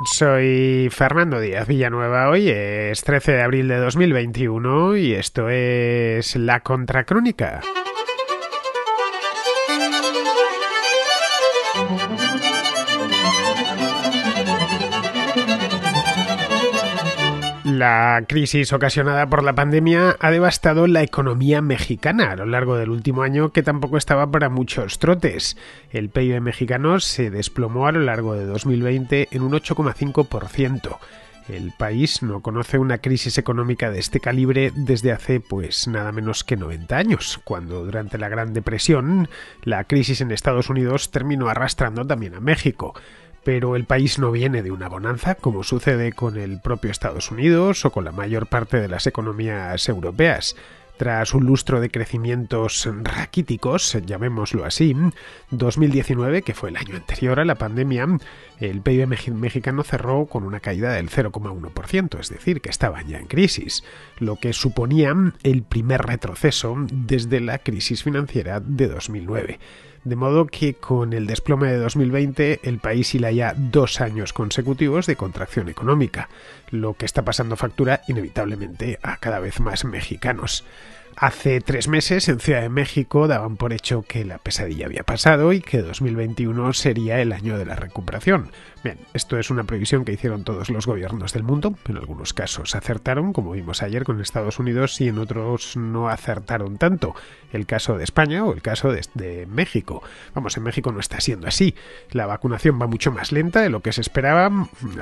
Soy Fernando Díaz Villanueva, hoy es 13 de abril de 2021 y esto es La Contracrónica. La crisis ocasionada por la pandemia ha devastado la economía mexicana a lo largo del último año que tampoco estaba para muchos trotes. El PIB mexicano se desplomó a lo largo de 2020 en un 8,5%. El país no conoce una crisis económica de este calibre desde hace pues nada menos que 90 años, cuando durante la Gran Depresión la crisis en Estados Unidos terminó arrastrando también a México pero el país no viene de una bonanza como sucede con el propio Estados Unidos o con la mayor parte de las economías europeas. Tras un lustro de crecimientos raquíticos, llamémoslo así, 2019, que fue el año anterior a la pandemia, el PIB mexicano cerró con una caída del 0,1%, es decir, que estaban ya en crisis, lo que suponía el primer retroceso desde la crisis financiera de 2009 de modo que con el desplome de 2020 el país hila ya dos años consecutivos de contracción económica, lo que está pasando factura inevitablemente a cada vez más mexicanos. Hace tres meses en Ciudad de México daban por hecho que la pesadilla había pasado y que 2021 sería el año de la recuperación. Bien, esto es una previsión que hicieron todos los gobiernos del mundo. En algunos casos acertaron, como vimos ayer con Estados Unidos, y en otros no acertaron tanto. El caso de España o el caso de, México. Vamos, en México no está siendo así. La vacunación va mucho más lenta de lo que se esperaba.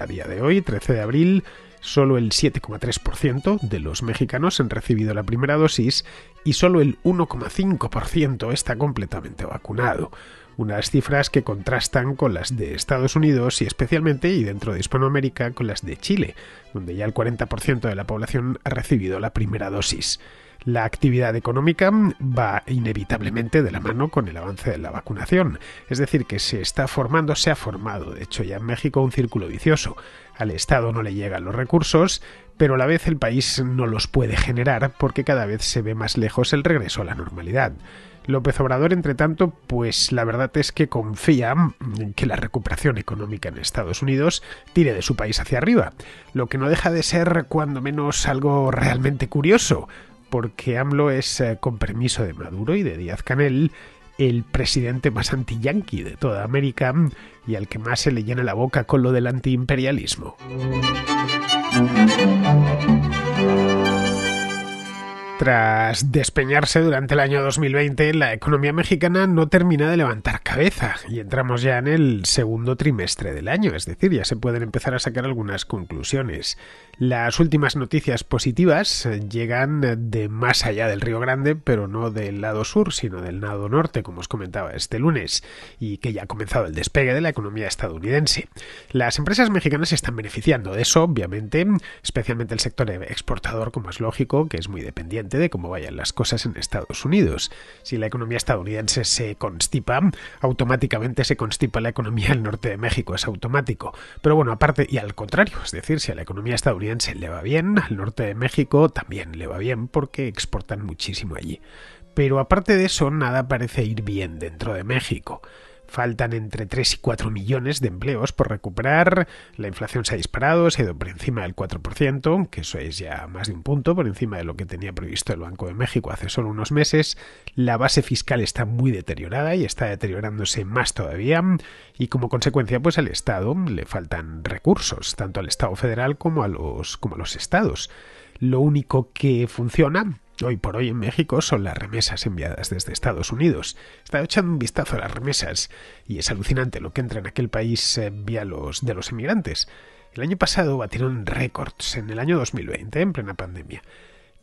A día de hoy, 13 de abril, Solo el 7,3% de los mexicanos han recibido la primera dosis y solo el 1,5% está completamente vacunado. Unas cifras que contrastan con las de Estados Unidos y especialmente y dentro de Hispanoamérica con las de Chile, donde ya el 40% de la población ha recibido la primera dosis. La actividad económica va inevitablemente de la mano con el avance de la vacunación, es decir, que se está formando, se ha formado, de hecho ya en México, un círculo vicioso. Al Estado no le llegan los recursos, pero a la vez el país no los puede generar porque cada vez se ve más lejos el regreso a la normalidad. López Obrador, entre tanto, pues la verdad es que confía en que la recuperación económica en Estados Unidos tire de su país hacia arriba, lo que no deja de ser cuando menos algo realmente curioso, porque AMLO es, eh, con permiso de Maduro y de Díaz Canel, el presidente más anti-yanqui de toda América y al que más se le llena la boca con lo del antiimperialismo. Tras despeñarse durante el año 2020, la economía mexicana no termina de levantar cabeza y entramos ya en el segundo trimestre del año, es decir, ya se pueden empezar a sacar algunas conclusiones. Las últimas noticias positivas llegan de más allá del Río Grande, pero no del lado sur, sino del lado norte, como os comentaba este lunes, y que ya ha comenzado el despegue de la economía estadounidense. Las empresas mexicanas están beneficiando de eso, obviamente, especialmente el sector exportador, como es lógico, que es muy dependiente de cómo vayan las cosas en Estados Unidos. Si la economía estadounidense se constipa, automáticamente se constipa la economía del norte de México, es automático. Pero bueno, aparte y al contrario, es decir, si a la economía estadounidense le va bien, al norte de México también le va bien porque exportan muchísimo allí. Pero aparte de eso, nada parece ir bien dentro de México. Faltan entre 3 y 4 millones de empleos por recuperar. La inflación se ha disparado, se ha ido por encima del 4%, que eso es ya más de un punto, por encima de lo que tenía previsto el Banco de México hace solo unos meses. La base fiscal está muy deteriorada y está deteriorándose más todavía. Y como consecuencia, pues al Estado le faltan recursos, tanto al Estado federal como a los, como a los estados. Lo único que funciona Hoy por hoy en México son las remesas enviadas desde Estados Unidos. Está echando un vistazo a las remesas y es alucinante lo que entra en aquel país vía los de los emigrantes. El año pasado batieron récords en el año 2020, en plena pandemia.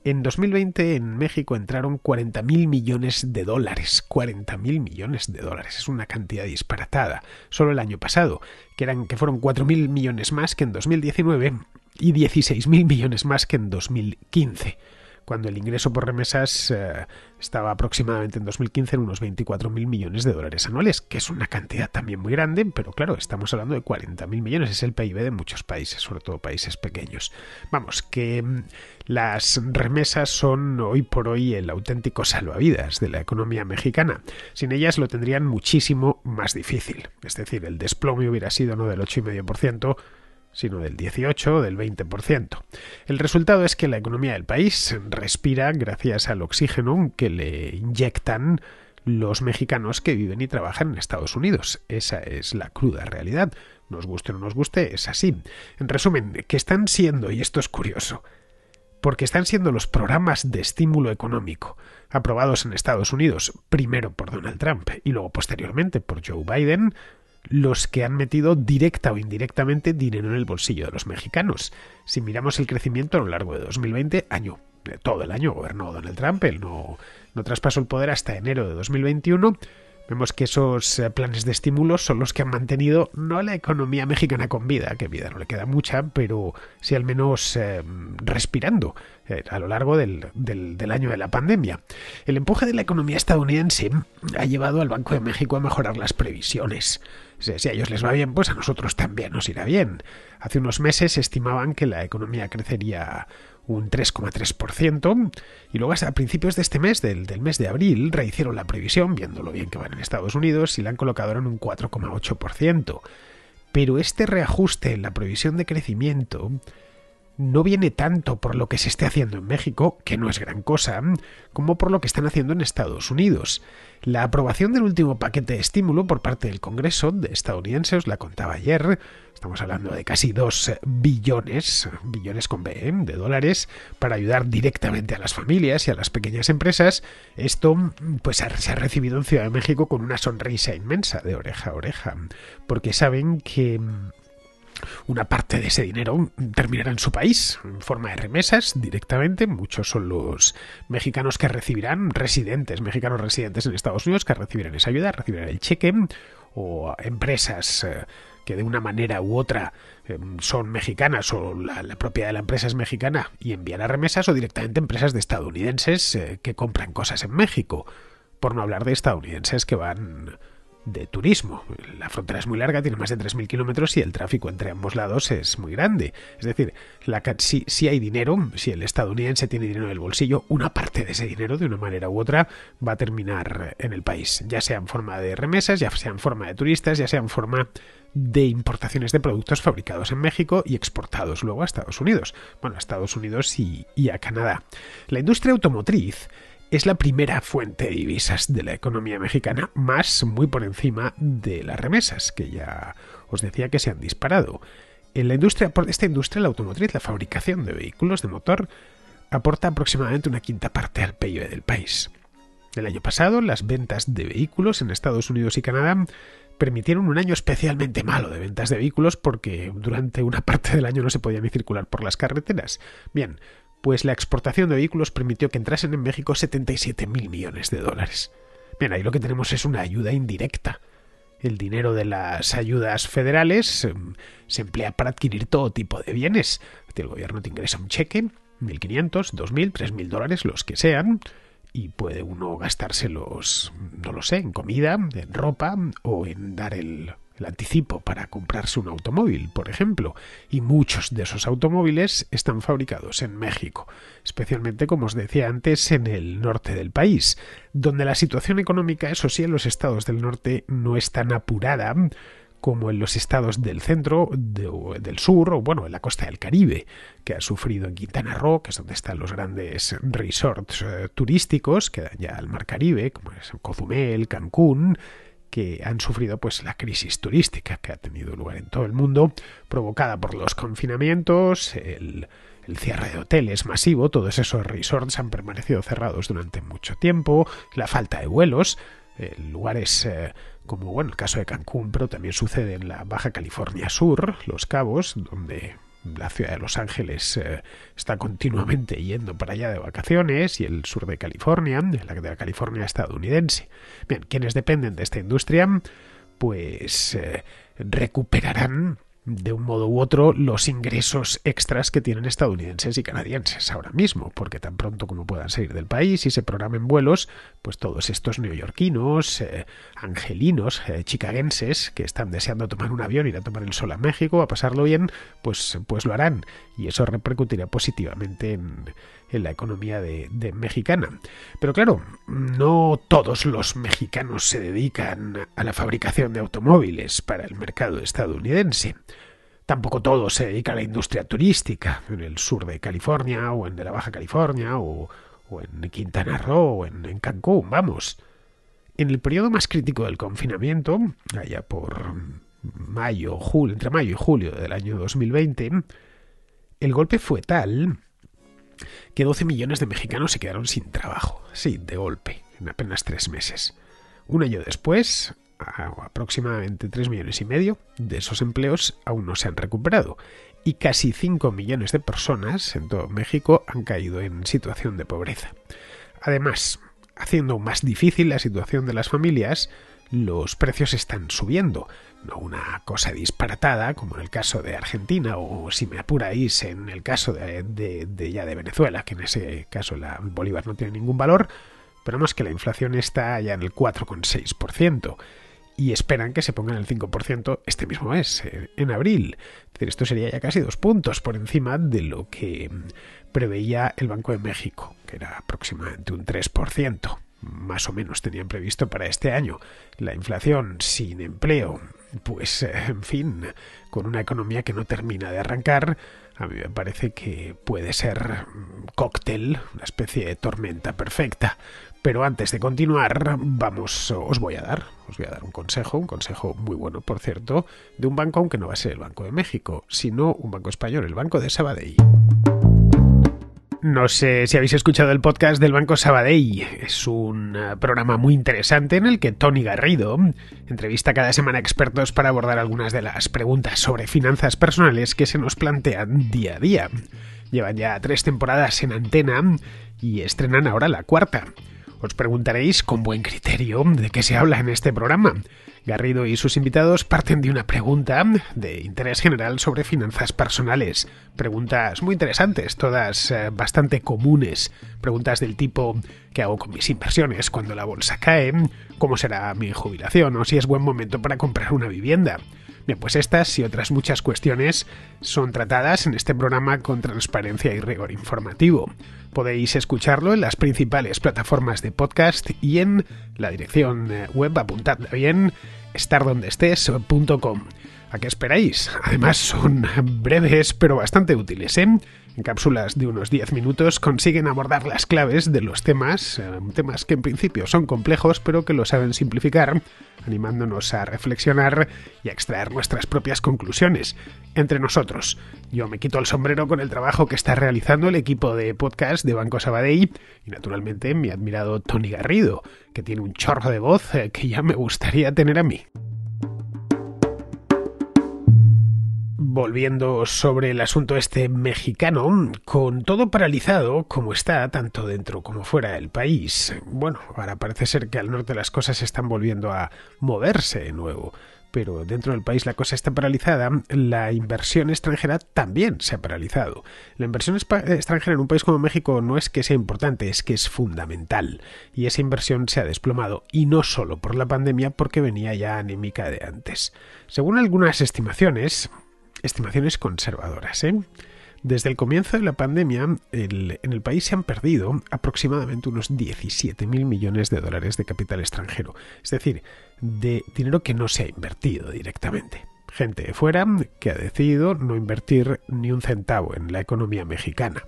En 2020 en México entraron 40.000 millones de dólares. 40.000 millones de dólares. Es una cantidad disparatada. Solo el año pasado, que, eran, que fueron 4.000 millones más que en 2019 y 16.000 millones más que en 2015 cuando el ingreso por remesas eh, estaba aproximadamente en 2015 en unos 24.000 millones de dólares anuales, que es una cantidad también muy grande, pero claro, estamos hablando de 40.000 millones, es el PIB de muchos países, sobre todo países pequeños. Vamos, que mm, las remesas son hoy por hoy el auténtico salvavidas de la economía mexicana. Sin ellas lo tendrían muchísimo más difícil, es decir, el desplome hubiera sido no del 8,5%, sino del 18 o del 20%. El resultado es que la economía del país respira gracias al oxígeno que le inyectan los mexicanos que viven y trabajan en Estados Unidos. Esa es la cruda realidad. Nos guste o no nos guste, es así. En resumen, que están siendo, y esto es curioso, porque están siendo los programas de estímulo económico aprobados en Estados Unidos, primero por Donald Trump y luego posteriormente por Joe Biden, los que han metido directa o indirectamente dinero en el bolsillo de los mexicanos. Si miramos el crecimiento a lo largo de 2020, año, eh, todo el año gobernó Donald Trump, él no, no traspasó el poder hasta enero de 2021, Vemos que esos eh, planes de estímulo son los que han mantenido no la economía mexicana con vida, que vida no le queda mucha, pero sí al menos eh, respirando a lo largo del, año de la pandemia. El empuje de la economía estadounidense ha llevado al Banco de México a mejorar las previsiones. Si a ellos les va bien, pues a nosotros también nos irá bien. Hace unos meses estimaban que la economía crecería un 3,3%. Y luego a principios de este mes, del, mes de abril, rehicieron la previsión, viéndolo bien que van en Estados Unidos, y la han colocado en un 4,8%. Pero este reajuste en la previsión de crecimiento no viene tanto por lo que se esté haciendo en México, que no es gran cosa, como por lo que están haciendo en Estados Unidos. La aprobación del último paquete de estímulo por parte del Congreso de estadounidense, os la contaba ayer, estamos hablando de casi 2 billones, billones con B, ¿eh? de dólares, para ayudar directamente a las familias y a las pequeñas empresas. Esto pues se ha recibido en Ciudad de México con una sonrisa inmensa de oreja a oreja, porque saben que una parte de ese dinero terminará en su país, en forma de remesas directamente. Muchos son los mexicanos que recibirán, residentes, mexicanos residentes en Estados Unidos, que recibirán esa ayuda, recibirán el cheque, o empresas eh, que de una manera u otra eh, son mexicanas o la, propiedad de la empresa es mexicana y enviará remesas, o directamente empresas de estadounidenses eh, que compran cosas en México, por no hablar de estadounidenses que van de turismo. La frontera es muy larga, tiene más de 3.000 kilómetros y el tráfico entre ambos lados es muy grande. Es decir, si, si, hay dinero, si el estadounidense tiene dinero en el bolsillo, una parte de ese dinero, de una manera u otra, va a terminar en el país, ya sea en forma de remesas, ya sea en forma de turistas, ya sea en forma de importaciones de productos fabricados en México y exportados luego a Estados Unidos. Bueno, a Estados Unidos y a Canadá. La industria automotriz es la primera fuente de divisas de la economía mexicana, más muy por encima de las remesas, que ya os decía que se han disparado. En la industria, por esta industria, la automotriz, la fabricación de vehículos de motor, aporta aproximadamente una quinta parte al PIB del país. El año pasado, las ventas de vehículos en Estados Unidos y Canadá permitieron un año especialmente malo de ventas de vehículos porque durante una parte del año no se podía ni circular por las carreteras. Bien, pues la exportación de vehículos permitió que entrasen en México mil millones de dólares. Bien, ahí lo que tenemos es una ayuda indirecta. El dinero de las ayudas federales em, se emplea para adquirir todo tipo de bienes. El gobierno te ingresa un cheque, 1.500, 2.000, 3.000 dólares, los que sean, y puede uno gastárselos, no lo sé, en comida, en ropa o en dar el el anticipo para comprarse un automóvil, por ejemplo, y muchos de esos automóviles están fabricados en México, especialmente, como os decía antes, en el norte del país, donde la situación económica, eso sí, en los estados del norte no es tan apurada como en los estados del centro, del sur, o bueno, en la costa del Caribe, que ha sufrido en Quintana Roo, que es donde están los grandes resorts eh, turísticos que dan ya al mar Caribe, como es Cozumel, Cancún, que han sufrido pues la crisis turística que ha tenido lugar en todo el mundo, provocada por los confinamientos, el, cierre de hoteles masivo, todos esos resorts han permanecido cerrados durante mucho tiempo, la falta de vuelos, eh, lugares eh, como bueno, el caso de Cancún, pero también sucede en la Baja California Sur, Los Cabos, donde la ciudad de Los Ángeles eh, está continuamente yendo para allá de vacaciones y el sur de California, la, de California estadounidense. Bien, quienes dependen de esta industria, pues eh, recuperarán de un modo u otro los ingresos extras que tienen estadounidenses y canadienses ahora mismo, porque tan pronto como puedan salir del país y se programen vuelos, pues todos estos neoyorquinos, eh, angelinos, eh, chicagenses que están deseando tomar un avión, ir a tomar el sol a México, a pasarlo bien, pues, pues lo harán y eso repercutirá positivamente en, en la economía de, mexicana. Pero claro, no todos los mexicanos se dedican a la fabricación de automóviles para el mercado estadounidense. Tampoco todos se dedican a la industria turística, en el sur de California o en de la Baja California o, o en Quintana Roo o en, Cancún, vamos. En el periodo más crítico del confinamiento, allá por mayo, julio, entre mayo y julio del año 2020, el golpe fue tal que 12 millones de mexicanos se quedaron sin trabajo, sí, de golpe, en apenas tres meses. Un año después, aproximadamente 3 millones y medio de esos empleos aún no se han recuperado y casi 5 millones de personas en todo México han caído en situación de pobreza. Además, haciendo más difícil la situación de las familias, los precios están subiendo, no una cosa disparatada, como en el caso de Argentina, o si me apuráis, en el caso de, ya de Venezuela, que en ese caso la Bolívar no tiene ningún valor, pero más que la inflación está ya en el 4,6%. Y esperan que se ponga en el 5% este mismo mes, en, abril. esto sería ya casi dos puntos por encima de lo que preveía el Banco de México, que era aproximadamente un 3% más o menos tenían previsto para este año. La inflación sin empleo pues eh, en fin, con una economía que no termina de arrancar, a mí me parece que puede ser cóctel, una especie de tormenta perfecta. Pero antes de continuar, vamos, os voy a dar, os voy a dar un consejo, un consejo muy bueno, por cierto, de un banco, aunque no va a ser el Banco de México, sino un banco español, el Banco de Sabadell. No sé si habéis escuchado el podcast del Banco Sabadell. Es un eh, programa muy interesante en el que Tony Garrido entrevista cada semana expertos para abordar algunas de las preguntas sobre finanzas personales que se nos plantean día a día. Llevan ya tres temporadas en antena y estrenan ahora la cuarta. Os preguntaréis con buen criterio de qué se habla en este programa. Garrido y sus invitados parten de una pregunta de interés general sobre finanzas personales. Preguntas muy interesantes, todas eh, bastante comunes. Preguntas del tipo ¿qué hago con mis inversiones cuando la bolsa cae? ¿Cómo será mi jubilación? ¿O si es buen momento para comprar una vivienda? Bien, pues estas y otras muchas cuestiones son tratadas en este programa con transparencia y rigor informativo. Podéis escucharlo en las principales plataformas de podcast y en la dirección eh, web, apuntadla bien, estardondestes.com. ¿A qué esperáis? Además son breves pero bastante útiles, ¿eh? En cápsulas de unos 10 minutos consiguen abordar las claves de los temas, eh, temas que en principio son complejos pero que lo saben simplificar, animándonos a reflexionar y a extraer nuestras propias conclusiones entre nosotros. Yo me quito el sombrero con el trabajo que está realizando el equipo de podcast de Banco Sabadell y naturalmente mi admirado Tony Garrido, que tiene un chorro de voz eh, que ya me gustaría tener a mí. volviendo sobre el asunto este mexicano, con todo paralizado como está, tanto dentro como fuera del país. Bueno, ahora parece ser que al norte las cosas están volviendo a moverse de nuevo pero dentro del país la cosa está paralizada, la inversión extranjera también se ha paralizado. La inversión eh, extranjera en un país como México no es que sea importante, es que es fundamental. Y esa inversión se ha desplomado, y no solo por la pandemia, porque venía ya anémica de antes. Según algunas estimaciones, estimaciones conservadoras. ¿eh? Desde el comienzo de la pandemia, en el país se han perdido aproximadamente unos 17.000 millones de dólares de capital extranjero, es decir, de dinero que no se ha invertido directamente. Gente de fuera que ha decidido no invertir ni un centavo en la economía mexicana.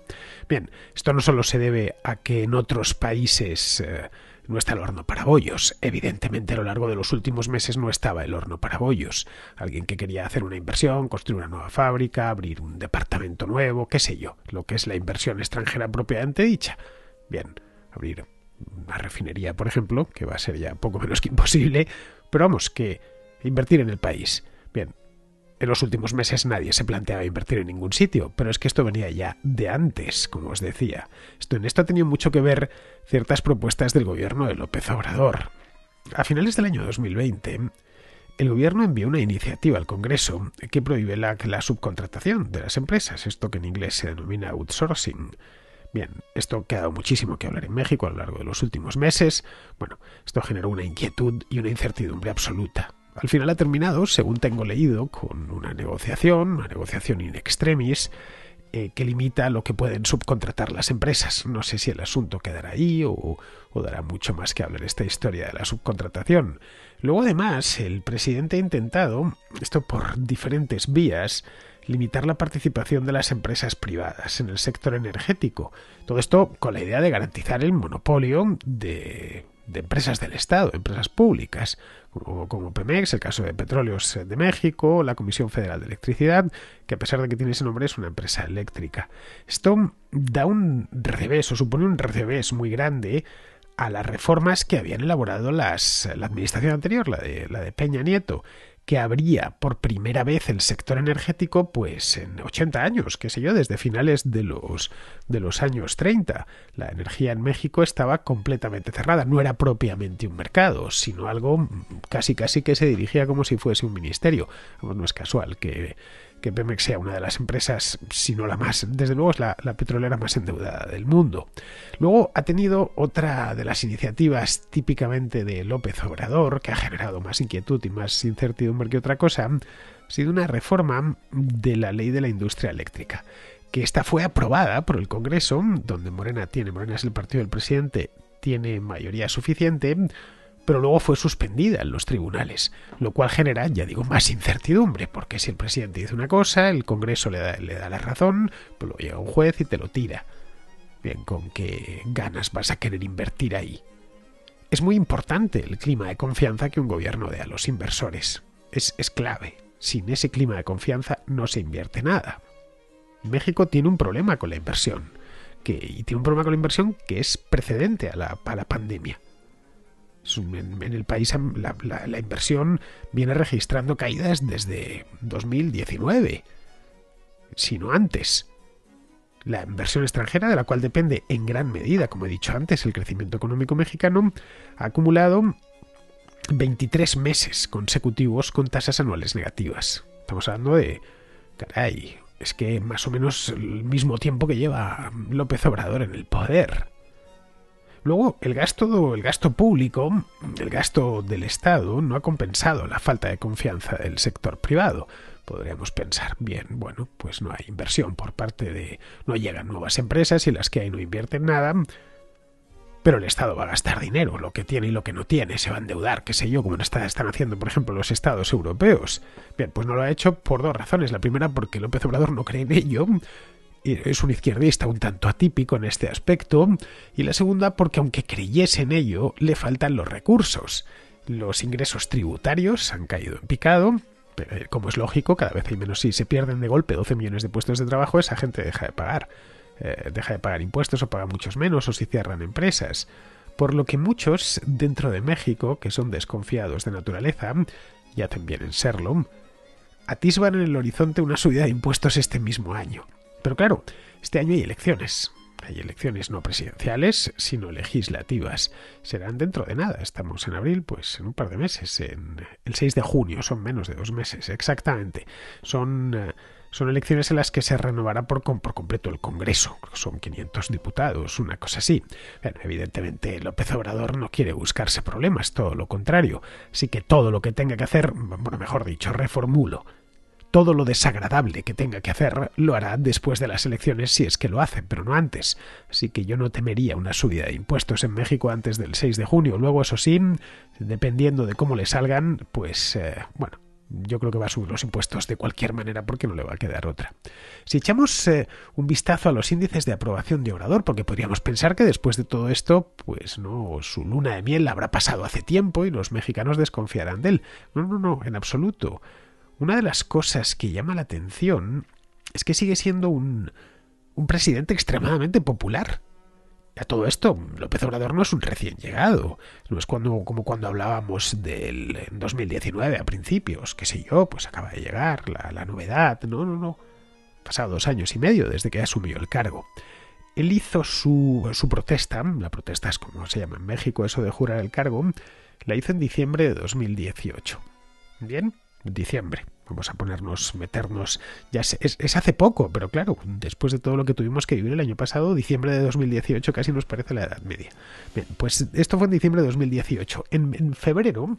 Bien, esto no solo se debe a que en otros países eh, no está el horno para bollos. Evidentemente a lo largo de los últimos meses no estaba el horno para bollos. Alguien que quería hacer una inversión, construir una nueva fábrica, abrir un departamento nuevo, qué sé yo, lo que es la inversión extranjera propiamente dicha. Bien, abrir una refinería, por ejemplo, que va a ser ya poco menos que imposible, pero vamos, que invertir en el país. Bien, en los últimos meses nadie se planteaba invertir en ningún sitio, pero es que esto venía ya de antes, como os decía. Esto, en esto ha tenido mucho que ver ciertas propuestas del gobierno de López Obrador. A finales del año 2020, el gobierno envió una iniciativa al Congreso que prohíbe la, subcontratación de las empresas, esto que en inglés se denomina outsourcing. Bien, esto ha quedado muchísimo que hablar en México a lo largo de los últimos meses, bueno, esto generó una inquietud y una incertidumbre absoluta. Al final ha terminado, según tengo leído, con una negociación, una negociación in extremis, eh, que limita lo que pueden subcontratar las empresas. No sé si el asunto quedará ahí o dará mucho más que hablar esta historia de la subcontratación. Luego además, el presidente ha intentado, esto por diferentes vías, limitar la participación de las empresas privadas en el sector energético. Todo esto con la idea de garantizar el monopolio de de empresas del Estado, empresas públicas, como, Pemex, el caso de Petróleos de México, la Comisión Federal de Electricidad, que a pesar de que tiene ese nombre es una empresa eléctrica. Esto da un revés o supone un revés muy grande a las reformas que habían elaborado las, la administración anterior, la de, la de Peña Nieto que abría por primera vez el sector energético pues en 80 años, qué sé yo, desde finales de los, de los años 30. La energía en México estaba completamente cerrada, no era propiamente un mercado, sino algo mm, casi casi que se dirigía como si fuese un ministerio. no es casual que que Pemex sea una de las empresas, si no la más, desde luego es la, petrolera más endeudada del mundo. Luego ha tenido otra de las iniciativas típicamente de López Obrador, que ha generado más inquietud y más incertidumbre que otra cosa, ha sido una reforma de la ley de la industria eléctrica que esta fue aprobada por el Congreso, donde Morena tiene, Morena es el partido del presidente, tiene mayoría suficiente, pero luego fue suspendida en los tribunales, lo cual genera, ya digo, más incertidumbre, porque si el presidente dice una cosa, el Congreso le da, la razón, pues lo llega un juez y te lo tira. Bien, ¿con qué ganas vas a querer invertir ahí? Es muy importante el clima de confianza que un gobierno dé a los inversores. Es, clave. Sin ese clima de confianza no se invierte nada. México tiene un problema con la inversión, que, y tiene un problema con la inversión que es precedente a la, a la pandemia en el país em, la, inversión viene registrando caídas desde 2019, si no antes. La inversión extranjera, de la cual depende en gran medida, como he dicho antes, el crecimiento económico mexicano, ha acumulado 23 meses consecutivos con tasas anuales negativas. Estamos hablando de, caray, es que más o menos el mismo tiempo que lleva López Obrador en el poder. Luego, el gasto, el gasto público, el gasto del Estado, no ha compensado la falta de confianza del sector privado. Podríamos pensar, bien, bueno, pues no hay inversión por parte de... no llegan nuevas empresas y las que hay no invierten nada. Pero el Estado va a gastar dinero, lo que tiene y lo que no tiene, se va a endeudar, qué sé yo, como están haciendo, por ejemplo, los Estados europeos. Bien, pues no lo ha hecho por dos razones. La primera, porque López Obrador no cree en ello, es un izquierdista un tanto atípico en este aspecto, y la segunda porque aunque creyese en ello, le faltan los recursos. Los ingresos tributarios han caído en picado, eh, como es lógico, cada vez hay menos. Si se pierden de golpe 12 millones de puestos de trabajo, esa gente deja de pagar. Eh, deja de pagar impuestos o paga muchos menos o si cierran empresas. Por lo que muchos dentro de México, que son desconfiados de naturaleza, y hacen bien en serlo, atisban en el horizonte una subida de impuestos este mismo año. Pero claro, este año hay elecciones. Hay elecciones no presidenciales, sino legislativas. Serán dentro de nada. Estamos en abril, pues en un par de meses, en el 6 de junio, son menos de dos meses, exactamente. Son, eh, son elecciones en las que se renovará por, completo el Congreso. Son 500 diputados, una cosa así. evidentemente López Obrador no quiere buscarse problemas, todo lo contrario. Así que todo lo que tenga que hacer, bueno, mejor dicho, reformulo todo lo desagradable que tenga que hacer lo hará después de las elecciones si es que lo hace, pero no antes. Así que yo no temería una subida de impuestos en México antes del 6 de junio. Luego, eso sí, dependiendo de cómo le salgan, pues eh, bueno, yo creo que va a subir los impuestos de cualquier manera porque no le va a quedar otra. Si echamos eh, un vistazo a los índices de aprobación de Obrador, porque podríamos pensar que después de todo esto, pues no, su luna de miel la habrá pasado hace tiempo y los mexicanos desconfiarán de él. No, no, no, en absoluto. Una de las cosas que llama la atención es que sigue siendo un, un presidente extremadamente popular. A todo esto, López Obrador no es un recién llegado. No es cuando, como cuando hablábamos del 2019 a principios, qué sé yo, pues acaba de llegar la, la novedad. No, no, no. Pasado dos años y medio desde que asumió el cargo. Él hizo su, su protesta, la protesta es como se llama en México, eso de jurar el cargo, la hizo en diciembre de 2018. Bien, diciembre. Vamos a ponernos, meternos. Ya es, hace poco, pero claro, después de todo lo que tuvimos que vivir el año pasado, diciembre de 2018 casi nos parece la Edad Media. Bien, pues esto fue en diciembre de 2018. en, en febrero,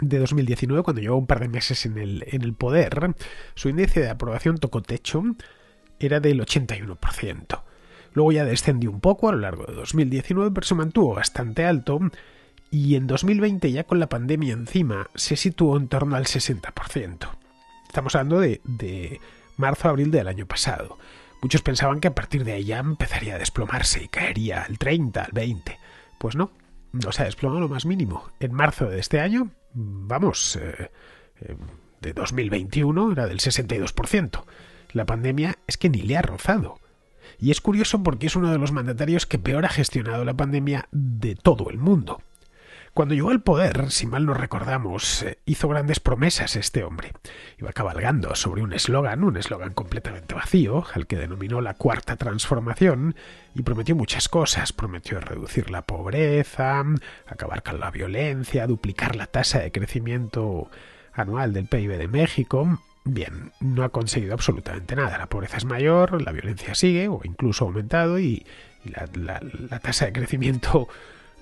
de 2019, cuando llevaba un par de meses en el, en el poder, su índice de aprobación tocó techo, era del 81%. Luego ya descendió un poco a lo largo de 2019, pero se mantuvo bastante alto y en 2020 ya con la pandemia encima se situó en torno al 60%. Estamos hablando de, marzo-abril del año pasado. Muchos pensaban que a partir de ahí ya empezaría a desplomarse y caería al 30, al 20. Pues no, no se ha desplomado lo más mínimo. En marzo de este año, vamos, eh, eh, de 2021 era del 62%. La pandemia es que ni le ha rozado. Y es curioso porque es uno de los mandatarios que peor ha gestionado la pandemia de todo el mundo. Cuando llegó al poder, si mal no recordamos, eh, hizo grandes promesas este hombre. Iba cabalgando sobre un eslogan, un eslogan completamente vacío, al que denominó la cuarta transformación, y prometió muchas cosas. Prometió reducir la pobreza, acabar con la violencia, duplicar la tasa de crecimiento anual del PIB de México, Bien, no ha conseguido absolutamente nada. La pobreza es mayor, la violencia sigue o incluso ha aumentado y, la, tasa de crecimiento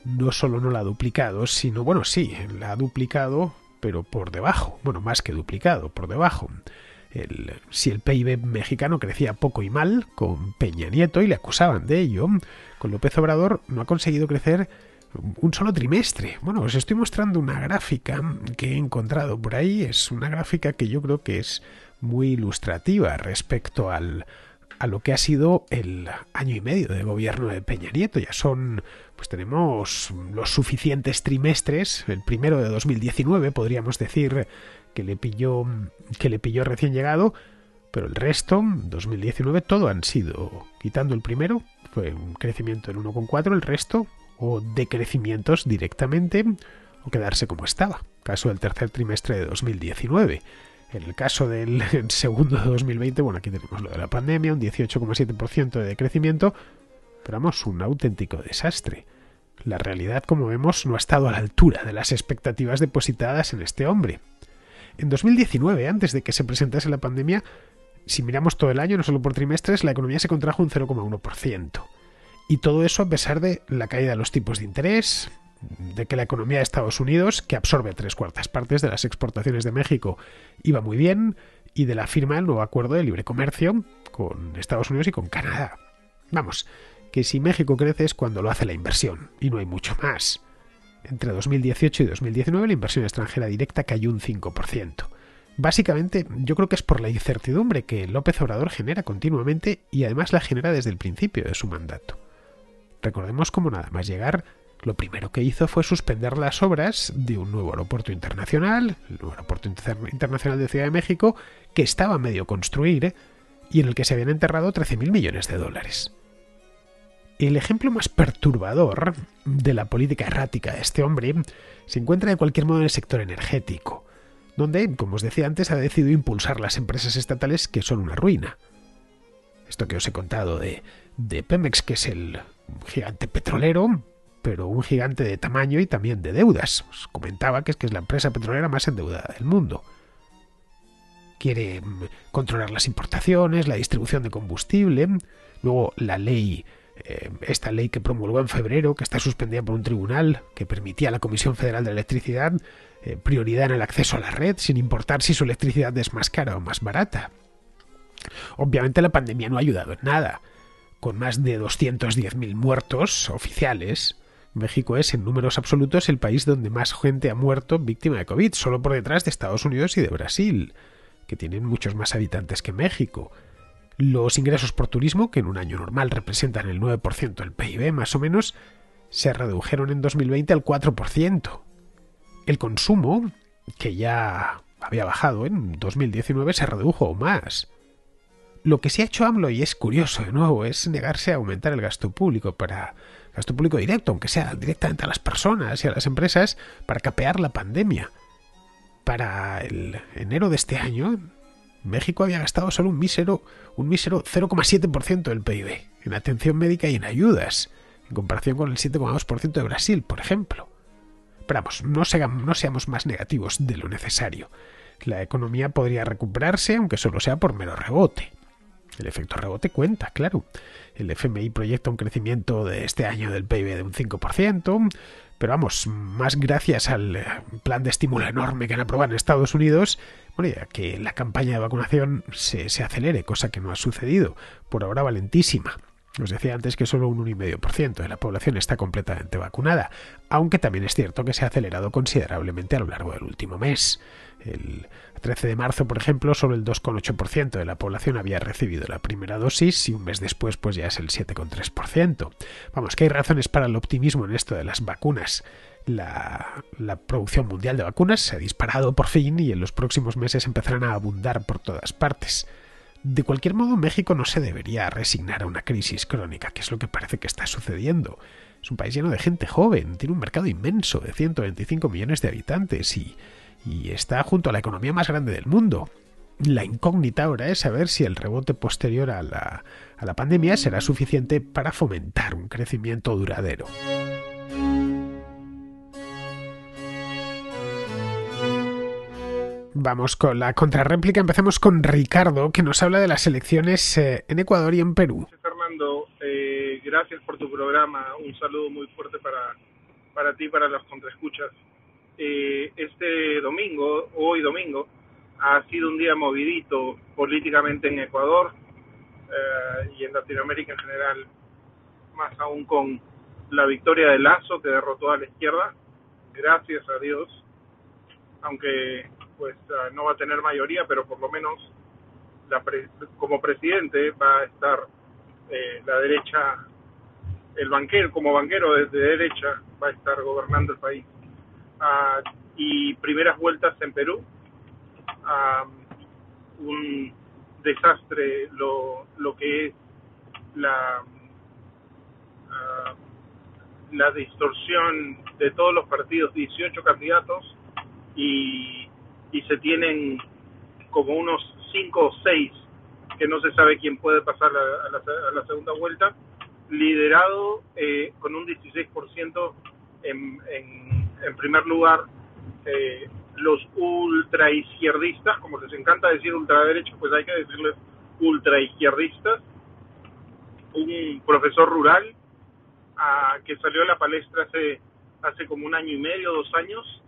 no solo no la ha duplicado, sino, bueno, sí, la ha duplicado, pero por debajo, bueno, más que duplicado, por debajo. El, si el PIB mexicano crecía poco y mal con Peña Nieto y le acusaban de ello, con López Obrador no ha conseguido crecer un solo trimestre. Bueno, os estoy mostrando una gráfica que he encontrado por ahí, es una gráfica que yo creo que es muy ilustrativa respecto al, a lo que ha sido el año y medio de gobierno de Peñarieto. Ya son, pues tenemos los suficientes trimestres. El primero de 2019 podríamos decir que le pilló, que le pilló recién llegado, pero el resto, 2019, todo han sido, quitando el primero, fue un crecimiento del 1,4, el resto, o decrecimientos directamente, o quedarse como estaba, caso del tercer trimestre de 2019. En el caso del segundo de 2020, bueno, aquí tenemos lo de la pandemia, un 18,7% de decrecimiento, pero vamos, un auténtico desastre. La realidad, como vemos, no ha estado a la altura de las expectativas depositadas en este hombre. En 2019, antes de que se presentase la pandemia, si miramos todo el año, no solo por trimestres, la economía se contrajo un 0,1%. Y todo eso a pesar de la caída de los tipos de interés, de que la economía de Estados Unidos, que absorbe tres cuartas partes de las exportaciones de México, iba muy bien, y de la firma del nuevo acuerdo de libre comercio con Estados Unidos y con Canadá. Vamos, que si México crece es cuando lo hace la inversión, y no hay mucho más. Entre 2018 y 2019 la inversión extranjera directa cayó un 5%. Básicamente yo creo que es por la incertidumbre que López Obrador genera continuamente y además la genera desde el principio de su mandato. Recordemos cómo nada más llegar lo primero que hizo fue suspender las obras de un nuevo aeropuerto internacional, el nuevo aeropuerto internacional de Ciudad de México, que estaba medio construir ¿eh? y en el que se habían enterrado 13.000 millones de dólares. El ejemplo más perturbador de la política errática de este hombre se encuentra de cualquier modo en el sector energético, donde, como os decía antes, ha decidido impulsar las empresas estatales que son una ruina. Esto que os he contado de, de Pemex, que es el gigante petrolero, pero un gigante de tamaño y también de deudas. comentaba que es, que es la empresa petrolera más endeudada del mundo. Quiere mm, controlar las importaciones, la distribución de combustible, luego la ley eh, esta ley que promulgó en febrero, que está suspendida por un tribunal, que permitía a la Comisión Federal de Electricidad eh, prioridad en el acceso a la red, sin importar si su electricidad es más cara o más barata. Obviamente la pandemia no ha ayudado en nada. Con más de 210.000 muertos oficiales, México es, en números absolutos, el país donde más gente ha muerto víctima de COVID, solo por detrás de Estados Unidos y de Brasil, que tienen muchos más habitantes que México. Los ingresos por turismo, que en un año normal representan el 9% del PIB más o menos, se redujeron en 2020 al 4%. El consumo, que ya había bajado en 2019, se redujo más. Lo que se ha hecho AMLO, y es curioso de nuevo, es negarse a aumentar el gasto público para gasto este público directo, aunque sea directamente a las personas y a las empresas, para capear la pandemia. Para el enero de este año, México había gastado solo un mísero, un mísero 0,7% del PIB en atención médica y en ayudas, en comparación con el 7,2% de Brasil, por ejemplo. Pero vamos, no, no seamos más negativos de lo necesario. La economía podría recuperarse, aunque solo sea por mero rebote. El efecto rebote cuenta, claro. El FMI proyecta un crecimiento de este año del PIB de un 5%, pero vamos, más gracias al plan de estímulo enorme que han aprobado en Estados Unidos, que la campaña de vacunación se, se acelere, cosa que no ha sucedido, por ahora valentísima. Os decía antes que solo un 1,5% de la población está completamente vacunada, aunque también es cierto que se ha acelerado considerablemente a lo largo del último mes. El 13 de marzo, por ejemplo, solo el 2,8% de la población había recibido la primera dosis y un mes después pues ya es el 7,3%. Vamos, que hay razones para el optimismo en esto de las vacunas. la, producción mundial de vacunas se ha disparado por fin y en los próximos meses empezarán a abundar por todas partes. De cualquier modo, México no se debería resignar a una crisis crónica, que es lo que parece que está sucediendo. Es un país lleno de gente joven, tiene un mercado inmenso de 125 millones de habitantes y, está junto a la economía más grande del mundo. La incógnita ahora es saber si el rebote posterior a la, a la pandemia será suficiente para fomentar un crecimiento duradero. vamos con la contrarréplica. Empecemos con Ricardo, que nos habla de las elecciones eh, en Ecuador y en Perú. Fernando, eh, gracias por tu programa. Un saludo muy fuerte para, para ti, para las contraescuchas. Eh, este domingo, hoy domingo, ha sido un día movidito políticamente en Ecuador y en Latinoamérica en general, más aún con la victoria de Lazo, que derrotó a la izquierda. Gracias a Dios aunque pues ah, no va a tener mayoría, pero por lo menos la como presidente va a estar eh, la derecha, el banquero, como banquero desde derecha, va a estar gobernando el país. Ah, y primeras vueltas en Perú, un desastre lo, lo que es la, ah, la distorsión de todos los partidos, 18 candidatos y y se tienen como unos 5 o 6 que no se sabe quién puede pasar a, la, segunda vuelta, liderado eh, con un 16% en, en, primer lugar eh, los ultra izquierdistas, como les encanta decir ultraderecho pues hay que decirles ultra izquierdistas, un profesor rural que salió a la palestra hace, hace como un año y medio, dos años,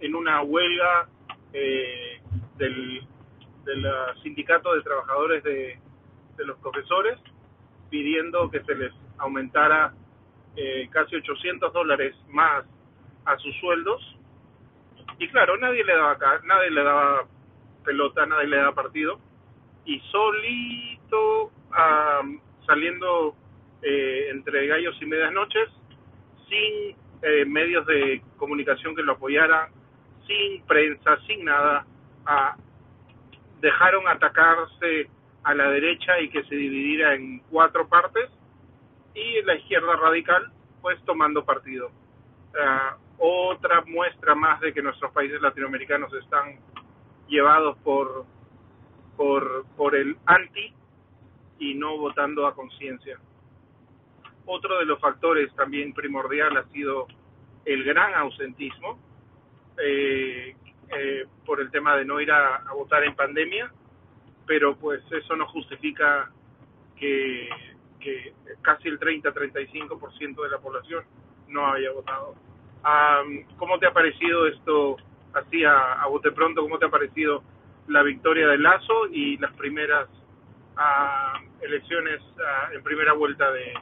en una huelga eh, del, ah, sindicato de trabajadores de, de, los profesores pidiendo que se les aumentara eh, casi 800 dólares más a sus sueldos. Y claro, nadie le daba, nadie le daba pelota, nadie le daba partido. Y solito, saliendo eh, entre gallos y medias noches, sin medios de comunicación que lo apoyaran, sin prensa, sin nada, a, dejaron atacarse a la derecha y que se dividiera en cuatro partes y la izquierda radical pues tomando partido. Ah, otra muestra más de que nuestros países latinoamericanos están llevados por, por, por el anti y no votando a conciencia. Otro de los factores también primordial ha sido el gran ausentismo, eh, eh, por el tema de no ir a, votar en pandemia, pero pues eso no justifica que, casi el 30-35% de la población no haya votado. ¿Cómo te ha parecido esto, así a, a bote pronto, cómo te ha parecido la victoria de Lazo y las primeras elecciones en primera vuelta de,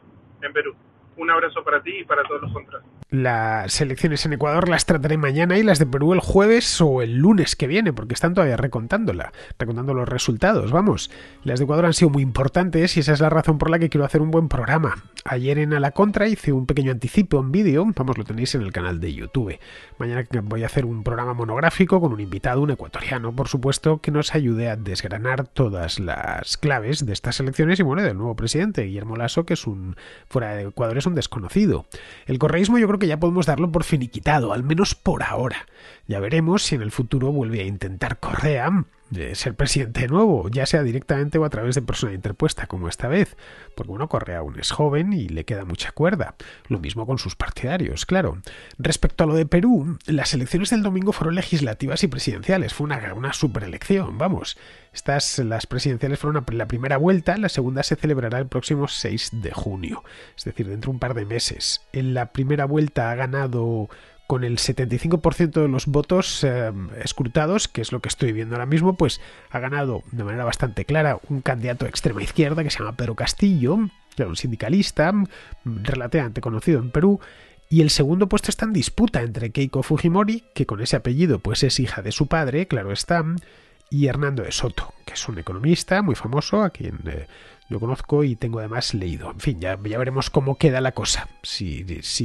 en Perú? Un abrazo para ti y para todos los contrastes. Las elecciones en Ecuador las trataré mañana y las de Perú el jueves o el lunes que viene, porque están todavía recontándola, recontando los resultados, vamos. Las de Ecuador han sido muy importantes y esa es la razón por la que quiero hacer un buen programa. Ayer en A la Contra hice un pequeño anticipo en vídeo, vamos, lo tenéis en el canal de YouTube. Mañana voy a hacer un programa monográfico con un invitado, un ecuatoriano, por supuesto, que nos ayude a desgranar todas las claves de estas elecciones y bueno, del nuevo presidente, Guillermo Lasso, que es un fuera de Ecuador es un desconocido. El correísmo yo creo que ya podemos darlo por finiquitado, al menos por ahora. Ya veremos si en el futuro vuelve a intentar Correa de ser presidente de nuevo, ya sea directamente o a través de persona interpuesta, como esta vez, porque uno Correa aún es joven y le queda mucha cuerda. Lo mismo con sus partidarios, claro. Respecto a lo de Perú, las elecciones del domingo fueron legislativas y presidenciales, fue una, una superelección, vamos. Estas, las presidenciales fueron la primera vuelta, la segunda se celebrará el próximo 6 de junio, es decir, dentro de un par de meses. En la primera vuelta ha ganado con el 75% de los votos em, escrutados, que es lo que estoy viendo ahora mismo, pues ha ganado de manera bastante clara un candidato de extrema izquierda que se llama Pedro Castillo, que un sindicalista mm, relativamente conocido en Perú, y el segundo puesto está en disputa entre Keiko Fujimori, que con ese apellido pues es hija de su padre, claro está, y Hernando de Soto, que es un economista muy famoso, a quien eh, lo conozco y tengo además leído. En fin, ya, veremos cómo queda la cosa. Si,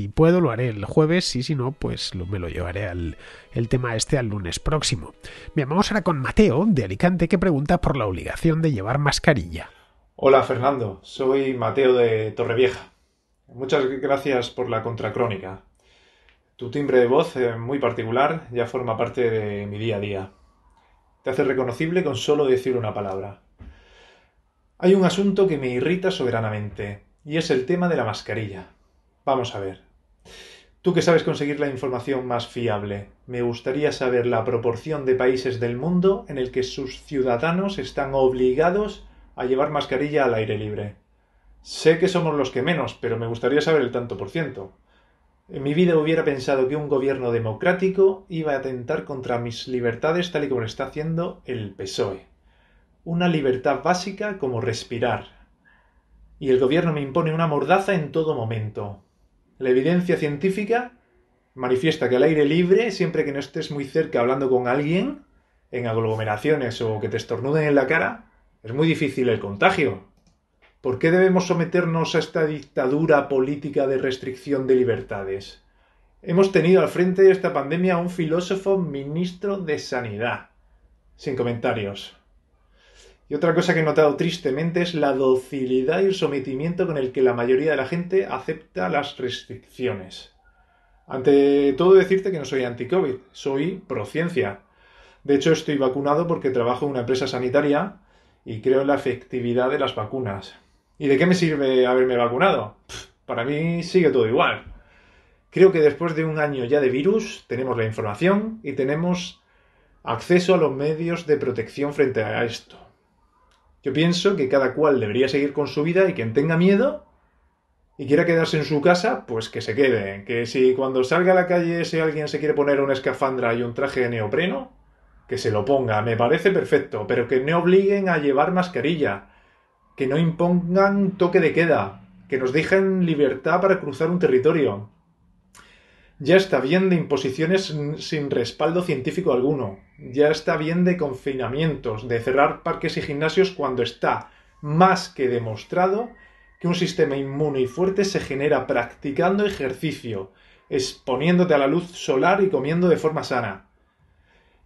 puedo, lo haré el jueves y si no, pues me lo llevaré al el tema este al lunes próximo. Bien, vamos ahora con Mateo de Alicante que pregunta por la obligación de llevar mascarilla. Hola Fernando, soy Mateo de Torrevieja. Muchas gracias por la contracrónica. Tu timbre de voz, eh, muy particular, ya forma parte de mi día a día. Te hace reconocible con solo decir una palabra. Hay un asunto que me irrita soberanamente, y es el tema de la mascarilla. Vamos a ver. Tú que sabes conseguir la información más fiable, me gustaría saber la proporción de países del mundo en el que sus ciudadanos están obligados a llevar mascarilla al aire libre. Sé que somos los que menos, pero me gustaría saber el tanto por ciento. En mi vida hubiera pensado que un gobierno democrático iba a atentar contra mis libertades tal y como lo está haciendo el PSOE una libertad básica como respirar. Y el gobierno me impone una mordaza en todo momento. La evidencia científica manifiesta que al aire libre, siempre que no estés muy cerca hablando con alguien, en aglomeraciones o que te estornuden en la cara, es muy difícil el contagio. ¿Por qué debemos someternos a esta dictadura política de restricción de libertades? Hemos tenido al frente de esta pandemia a un filósofo ministro de Sanidad. Sin comentarios. Y otra cosa que he notado tristemente es la docilidad y el sometimiento con el que la mayoría de la gente acepta las restricciones. Ante todo decirte que no soy anti-COVID, soy pro-ciencia. De hecho, estoy vacunado porque trabajo en una empresa sanitaria y creo en la efectividad de las vacunas. ¿Y de qué me sirve haberme vacunado? para mí sigue todo igual. Creo que después de un año ya de virus tenemos la información y tenemos acceso a los medios de protección frente a esto. Yo pienso que cada cual debería seguir con su vida y quien tenga miedo y quiera quedarse en su casa, pues que se quede. Que si cuando salga a la calle si alguien se quiere poner una escafandra y un traje de neopreno, que se lo ponga, me parece perfecto, pero que no obliguen a llevar mascarilla, que no impongan toque de queda, que nos dejen libertad para cruzar un territorio, ya está bien de imposiciones sin respaldo científico alguno. Ya está bien de confinamientos, de cerrar parques y gimnasios cuando está más que demostrado que un sistema inmune y fuerte se genera practicando ejercicio, exponiéndote a la luz solar y comiendo de forma sana.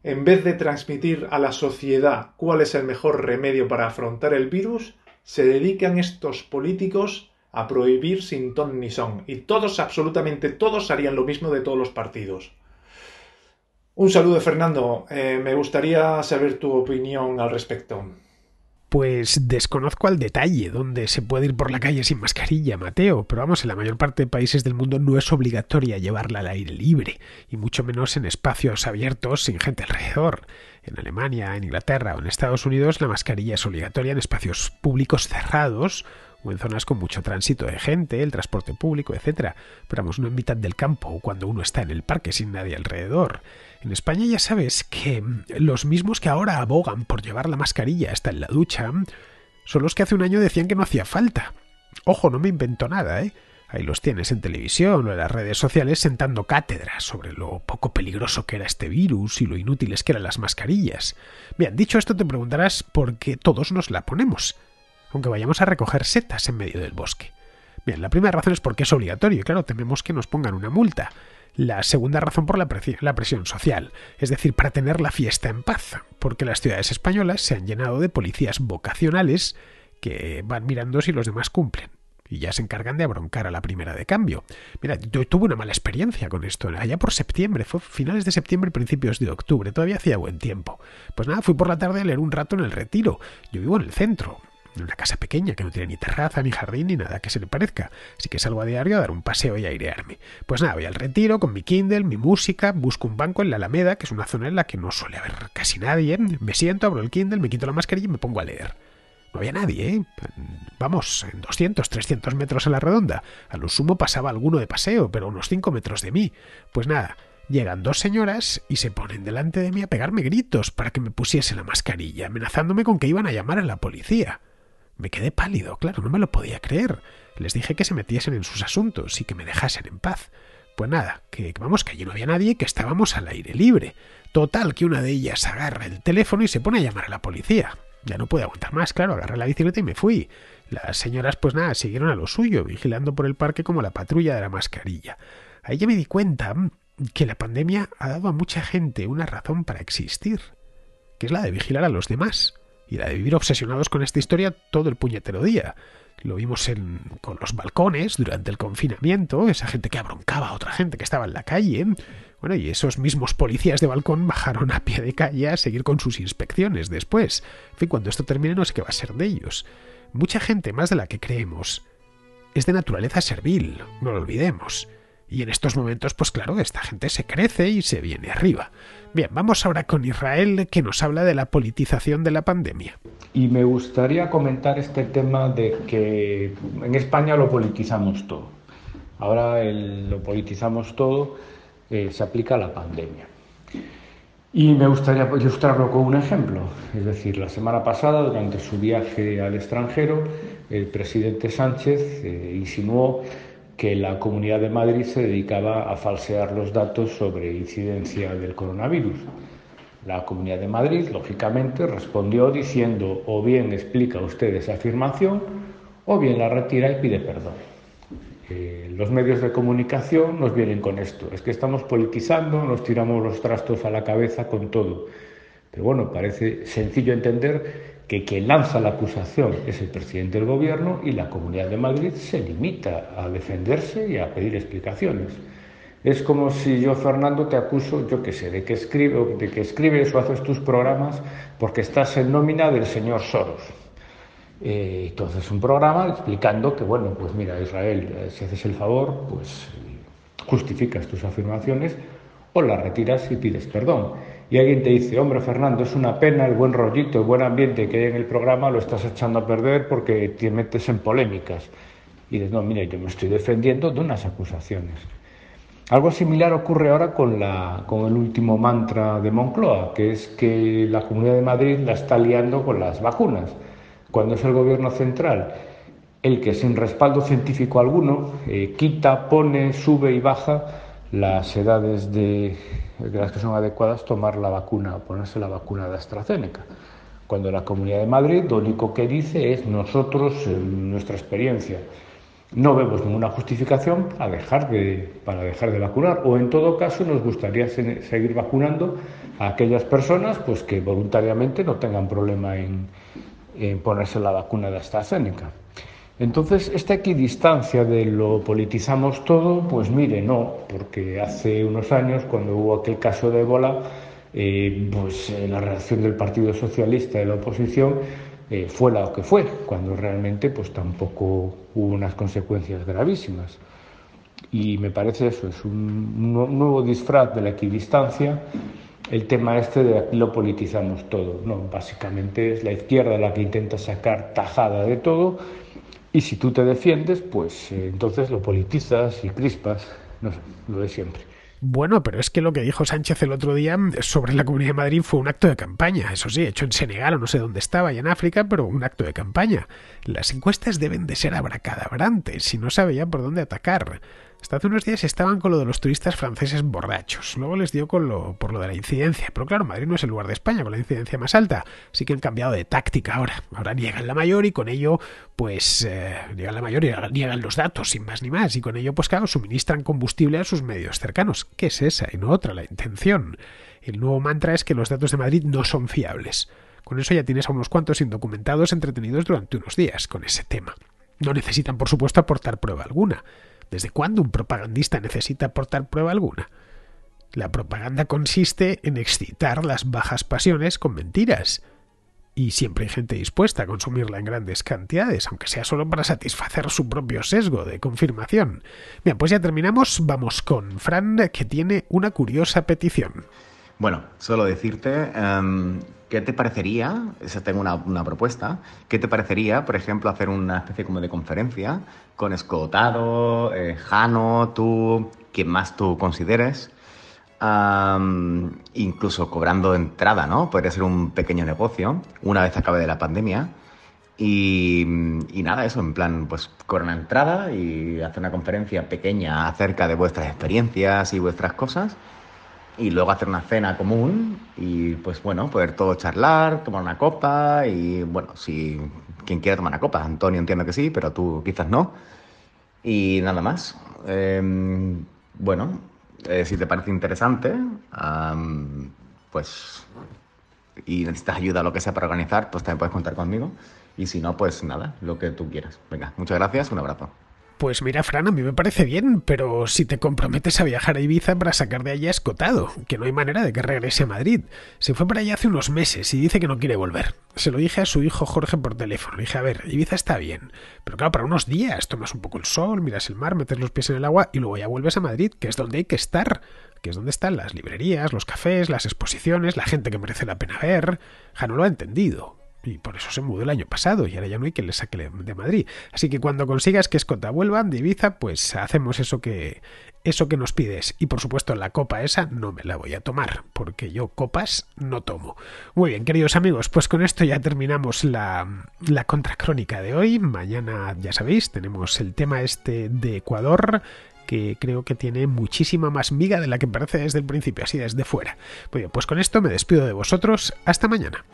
En vez de transmitir a la sociedad cuál es el mejor remedio para afrontar el virus, se dedican estos políticos a prohibir sin ton ni son. Y todos, absolutamente todos, harían lo mismo de todos los partidos. Un saludo, Fernando. Eh, me gustaría saber tu opinión al respecto. Pues desconozco al detalle dónde se puede ir por la calle sin mascarilla, Mateo, pero vamos, en la mayor parte de países del mundo no es obligatoria llevarla al aire libre, y mucho menos en espacios abiertos sin gente alrededor. En Alemania, en Inglaterra o en Estados Unidos la mascarilla es obligatoria en espacios públicos cerrados o en zonas con mucho tránsito de gente, el transporte público, etc. Pero vamos, no en mitad del campo o cuando uno está en el parque sin nadie alrededor. En España ya sabes que mm, los mismos que ahora abogan por llevar la mascarilla hasta en la ducha mm, son los que hace un año decían que no hacía falta. Ojo, no me invento nada, ¿eh? Ahí los tienes en televisión o en las redes sociales sentando cátedras sobre lo poco peligroso que era este virus y lo inútiles que eran las mascarillas. Bien, dicho esto te preguntarás por qué todos nos la ponemos aunque vayamos a recoger setas en medio del bosque. Bien, la primera razón es porque es obligatorio y claro, tememos que nos pongan una multa. La segunda razón por la, la presión social, es decir, para tener la fiesta en paz, porque las ciudades españolas se han llenado de policías vocacionales que van mirando si los demás cumplen y ya se encargan de abroncar a la primera de cambio. Mira, yo tuve una mala experiencia con esto, allá por septiembre, fue finales de septiembre, principios de octubre, todavía hacía buen tiempo. Pues nada, fui por la tarde a leer un rato en el retiro, yo vivo en el centro, una casa pequeña que no tiene ni terraza, ni jardín, ni nada que se le parezca. Así que salgo a diario a dar un paseo y airearme. Pues nada, voy al retiro con mi Kindle, mi música, busco un banco en la Alameda, que es una zona en la que no suele haber casi nadie. Me siento, abro el Kindle, me quito la mascarilla y me pongo a leer. No había nadie, ¿eh? Vamos, en 200, 300 metros a la redonda. A lo sumo pasaba alguno de paseo, pero a unos 5 metros de mí. Pues nada, Llegan dos señoras y se ponen delante de mí a pegarme gritos para que me pusiese la mascarilla, amenazándome con que iban a llamar a la policía. Me quedé pálido, claro, no me lo podía creer. Les dije que se metiesen en sus asuntos y que me dejasen en paz. Pues nada, que vamos, que allí no había nadie, y que estábamos al aire libre. Total, que una de ellas agarra el teléfono y se pone a llamar a la policía. Ya no pude aguantar más, claro, agarré la bicicleta y me fui. Las señoras, pues nada, siguieron a lo suyo, vigilando por el parque como la patrulla de la mascarilla. Ahí ya me di cuenta que la pandemia ha dado a mucha gente una razón para existir, que es la de vigilar a los demás y la de vivir obsesionados con esta historia todo el puñetero día. Lo vimos en, con los balcones durante el confinamiento, esa gente que abroncaba a otra gente que estaba en la calle. Bueno, y esos mismos policías de balcón bajaron a pie de calle a seguir con sus inspecciones después. En fin, cuando esto termine no sé qué va a ser de ellos. Mucha gente, más de la que creemos, es de naturaleza servil, no lo olvidemos. Y en estos momentos, pues claro, esta gente se crece y se viene arriba. Bien, vamos ahora con Israel, que nos habla de la politización de la pandemia. Y me gustaría comentar este tema de que en España lo politizamos todo. Ahora lo politizamos todo, eh, se aplica a la pandemia. Y me gustaría ilustrarlo con un ejemplo. Es decir, la semana pasada, durante su viaje al extranjero, el presidente Sánchez eh, insinuó que la Comunidad de Madrid se dedicaba a falsear los datos sobre incidencia del coronavirus. La Comunidad de Madrid, lógicamente, respondió diciendo o bien explica usted esa afirmación o bien la retira y pide perdón. Eh, los medios de comunicación nos vienen con esto. Es que estamos politizando, nos tiramos los trastos a la cabeza con todo. Pero bueno, parece sencillo entender que quien lanza la acusación es el presidente del gobierno y la Comunidad de Madrid se limita a defenderse y a pedir explicaciones. Es como si yo, Fernando, te acuso, yo qué sé, de que, escribo, de que escribes o haces tus programas porque estás en nómina del señor Soros. Eh, entonces, un programa explicando que, bueno, pues mira, Israel, eh, si haces el favor, pues justificas tus afirmaciones o las retiras y pides perdón y alguien te dice, hombre Fernando, es una pena el buen rollito, el buen ambiente que hay en el programa, lo estás echando a perder porque te metes en polémicas. Y dices, no, mire, yo me estoy defendiendo de unas acusaciones. Algo similar ocurre ahora con, la, con el último mantra de Moncloa, que es que la Comunidad de Madrid la está liando con las vacunas, cuando es el gobierno central el que sin respaldo científico alguno eh, quita, pone, sube y baja las edades de, de las que son adecuadas, tomar la vacuna, ponerse la vacuna de AstraZeneca. Cuando la Comunidad de Madrid lo único que dice es nosotros, en nuestra experiencia, no vemos ninguna justificación para dejar de, para dejar de vacunar o en todo caso nos gustaría seguir vacunando a aquellas personas pues, que voluntariamente no tengan problema en, en ponerse la vacuna de AstraZeneca. Entonces, esta equidistancia de lo politizamos todo, pues mire, no, porque hace unos años, cuando hubo aquel caso de ébola, eh, pues eh, la reacción del Partido Socialista de la oposición eh, fue la que fue, cuando realmente pues tampoco hubo unas consecuencias gravísimas. Y me parece eso, es un, nuevo disfraz de la equidistancia, el tema este de lo politizamos todo. No, básicamente es la izquierda la que intenta sacar tajada de todo y si tú te defiendes, pues eh, entonces lo politizas y crispas, no sé, lo de siempre. Bueno, pero es que lo que dijo Sánchez el otro día sobre la Comunidad de Madrid fue un acto de campaña, eso sí, hecho en Senegal o no sé dónde estaba y en África, pero un acto de campaña. Las encuestas deben de ser abracadabrantes, si no sabe ya por dónde atacar. Hasta hace unos días estaban con lo de los turistas franceses borrachos. Luego les dio con lo, por lo de la incidencia. Pero claro, Madrid no es el lugar de España con la incidencia más alta. Así que han cambiado de táctica ahora. Ahora niegan la mayor y con ello, pues, eh, niegan la mayor y niegan los datos, sin más ni más. Y con ello, pues claro, suministran combustible a sus medios cercanos. ¿Qué es esa y no otra la intención? El nuevo mantra es que los datos de Madrid no son fiables. Con eso ya tienes a unos cuantos indocumentados entretenidos durante unos días con ese tema. No necesitan, por supuesto, aportar prueba alguna. ¿Desde cuándo un propagandista necesita aportar prueba alguna? La propaganda consiste en excitar las bajas pasiones con mentiras. Y siempre hay gente dispuesta a consumirla en grandes cantidades, aunque sea solo para satisfacer su propio sesgo de confirmación. Bien, pues ya terminamos. Vamos con Fran, que tiene una curiosa petición. Bueno, solo decirte em, ¿Qué te parecería, esa tengo una, propuesta, qué te parecería, por ejemplo, hacer una especie como de conferencia con Escotado, eh, Jano, tú, quien más tú consideres, incluso cobrando entrada, ¿no? Podría ser un pequeño negocio una vez acabe de la pandemia. Y, y nada, eso, en plan, pues con una entrada y hacer una conferencia pequeña acerca de vuestras experiencias y vuestras cosas y luego hacer una cena común y pues bueno, poder todo charlar, tomar una copa y bueno, si quien quiera tomar una copa, Antonio entiendo que sí, pero tú quizás no. Y nada más. Em, bueno, eh, si te parece interesante, pues y necesitas ayuda o lo que sea para organizar, pues también puedes contar conmigo. Y si no, pues nada, lo que tú quieras. Venga, muchas gracias, un abrazo. Pues mira, Fran, a mí me parece bien, pero si te comprometes a viajar a Ibiza para sacar de a escotado, que no hay manera de que regrese a Madrid. Se fue para allá hace unos meses y dice que no quiere volver. Se lo dije a su hijo Jorge por teléfono. Le dije, a ver, Ibiza está bien, pero claro, para unos días tomas un poco el sol, miras el mar, metes los pies en el agua y luego ya vuelves a Madrid, que es donde hay que estar que es donde están las librerías, los cafés, las exposiciones, la gente que merece la pena ver. no lo ha entendido, y por eso se mudó el año pasado y ahora ya no hay quien le saque de Madrid. Así que cuando consigas que Escota vuelva de pues hacemos eso que, eso que nos pides. Y por supuesto la copa esa no me la voy a tomar, porque yo copas no tomo. Muy bien, queridos amigos, pues con esto ya terminamos la, la contracrónica de hoy. Mañana, ya sabéis, tenemos el tema este de Ecuador que creo que tiene muchísima más miga de la que parece desde el principio, así desde fuera. Pues, pues con esto me despido de vosotros. Hasta mañana.